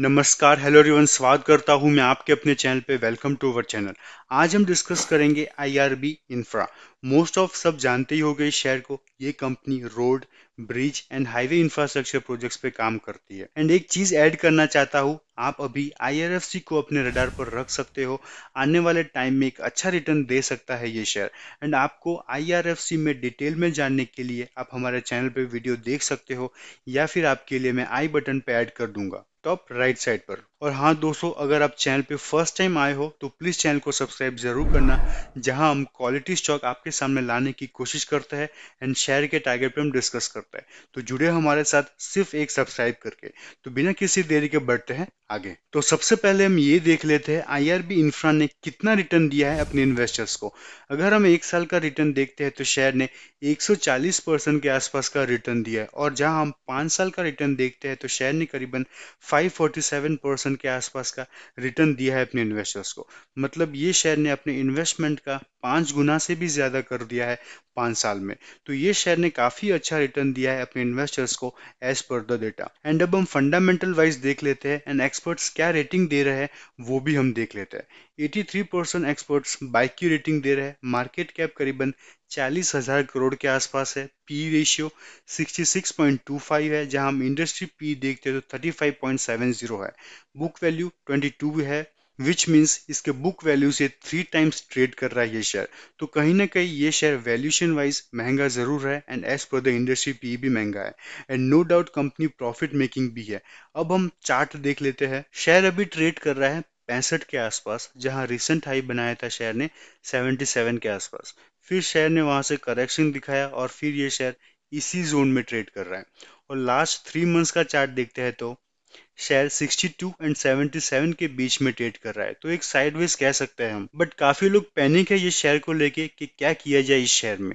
नमस्कार हेलो रिवन स्वागत करता हूं मैं आपके अपने चैनल पे वेलकम टू अवर चैनल आज हम डिस्कस करेंगे आईआरबी इंफ्रा मोस्ट ऑफ सब जानते ही हो इस शेयर को ये company road bridge and highway infrastructure projects पे काम करती है एंड एक चीज ऐड करना चाहता हूँ आप अभी आईआरएफसी को अपने रडार पर रख सकते हो आने वाले टाइम में एक अच्छा रिटर्न दे सकता है ये शेयर एंड आपको आईआरएफसी में डिटेल में जानने के लिए आप हमारे चैनल पे वीडियो देख सकते हो या फिर आपके लिए मैं आई बटन पे ऐड कर दूंगा टॉप राइट साइड पर और हाँ दोस्तों अगर आप चैनल पे फर्स्ट टाइम आए हो तो प्लीज़ चैनल को सब्सक्राइब जरूर करना जहां हम क्वालिटी स्टॉक आपके सामने लाने की कोशिश करते हैं एंड शेयर के टारगेट पर हम डिस्कस करते हैं सकता है तो जुड़े हमारे साथ सिर्फ एक सब्सक्राइब करके तो बिना किसी देरी के बढ़ते हैं आगे तो सबसे पहले हम ये देख लेते हैं आईआरबी इंफ्रा ने कितना रिटर्न दिया है अपने इन्वेस्टर्स को अगर हम एक साल का रिटर्न देखते हैं तो शेयर ने 140 परसेंट के आसपास का रिटर्न दिया है और जहां हम पांच साल का रिटर्न देखते हैं तो शेयर ने करीबन 547 परसेंट के आसपास का रिटर्न दिया है अपने इन्वेस्टर्स को मतलब ये शेयर ने अपने इन्वेस्टमेंट का पांच गुना से भी ज़्यादा कर दिया है पाँच साल में तो ये शेयर ने काफ़ी अच्छा रिटर्न दिया है अपने इन्वेस्टर्स को as per the data and अब हम फंडामेंटल वाइज देख लेते हैं एंड एक्सपर्ट्स क्या रेटिंग दे रहे हैं वो भी हम देख लेते हैं eighty three percent experts buy की रेटिंग दे रहे हैं मार्केट कैप करीबन चालीस हजार करोड़ के आसपास है पी रेशियो फाइव है जहां हम इंडस्ट्री पी देखते हैं तो जीरो है बुक वैल्यू टू है विच मीन्स इसके बुक वैल्यू से थ्री टाइम्स ट्रेड कर रहा है ये शेयर तो कहीं ना कहीं ये शेयर वैल्यूशन वाइज महंगा जरूर है and as per the industry P भी महंगा है and no doubt company profit making भी है अब हम चार्ट देख लेते हैं शेयर अभी ट्रेड कर रहा है पैंसठ के आसपास जहां रिसेंट हाई बनाया था शेयर ने 77 के आसपास फिर शेयर ने वहां से करेक्शन दिखाया और फिर ये शेयर इसी जोन में ट्रेड कर रहा है और लास्ट थ्री मंथ्स का चार्ट देखते हैं तो शेयर 62 एंड 77 के बीच में ट्रेड कर रहा है तो एक साइडवेज कह सकते हैं हम बट काफ़ी लोग पैनिक है ये शेयर को लेके कि क्या किया जाए इस शेयर में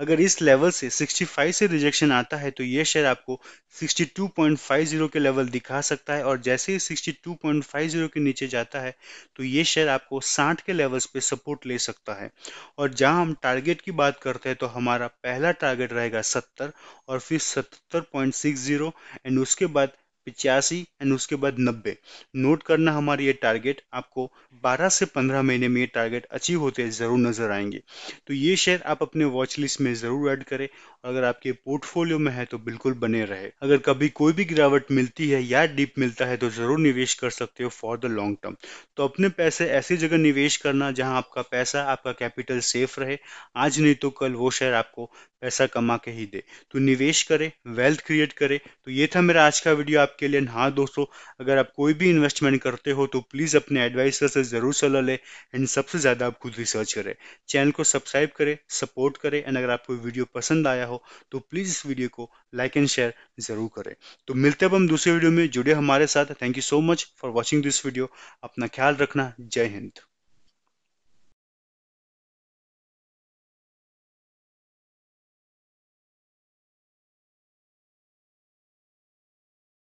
अगर इस लेवल से 65 से रिजेक्शन आता है तो ये शेयर आपको 62.50 के लेवल दिखा सकता है और जैसे ही 62.50 के नीचे जाता है तो ये शेयर आपको 60 के लेवल्स पे सपोर्ट ले सकता है और जहां हम टारगेट की बात करते हैं तो हमारा पहला टारगेट रहेगा 70 और फिर 77.60 एंड उसके बाद पिचासी एंड उसके बाद नब्बे नोट करना हमारी ये टारगेट आपको 12 से 15 महीने में ये टारगेट अचीव होते ज़रूर नज़र आएंगे तो ये शेयर आप अपने वॉच लिस्ट में ज़रूर ऐड करें और अगर आपके पोर्टफोलियो में है तो बिल्कुल बने रहे अगर कभी कोई भी गिरावट मिलती है या डिप मिलता है तो ज़रूर निवेश कर सकते हो फॉर द लॉन्ग टर्म तो अपने पैसे ऐसी जगह निवेश करना जहाँ आपका पैसा आपका कैपिटल सेफ रहे आज नहीं तो कल वो शेयर आपको पैसा कमा के ही दे तो निवेश करे वेल्थ क्रिएट करे तो ये था मेरा आज का वीडियो आप आपके लिए हाँ दोस्तों अगर आप कोई भी इन्वेस्टमेंट करते हो तो प्लीज़ अपने एडवाइसर से ज़रूर सलाह लें एंड सबसे ज़्यादा आप खुद रिसर्च करें चैनल को सब्सक्राइब करें सपोर्ट करें एंड अगर आपको वीडियो पसंद आया हो तो प्लीज़ इस वीडियो को लाइक एंड शेयर ज़रूर करें तो मिलते अब हम दूसरे वीडियो में जुड़े हमारे साथ thank you so much for watching this video अपना ख्याल रखना जय हिंद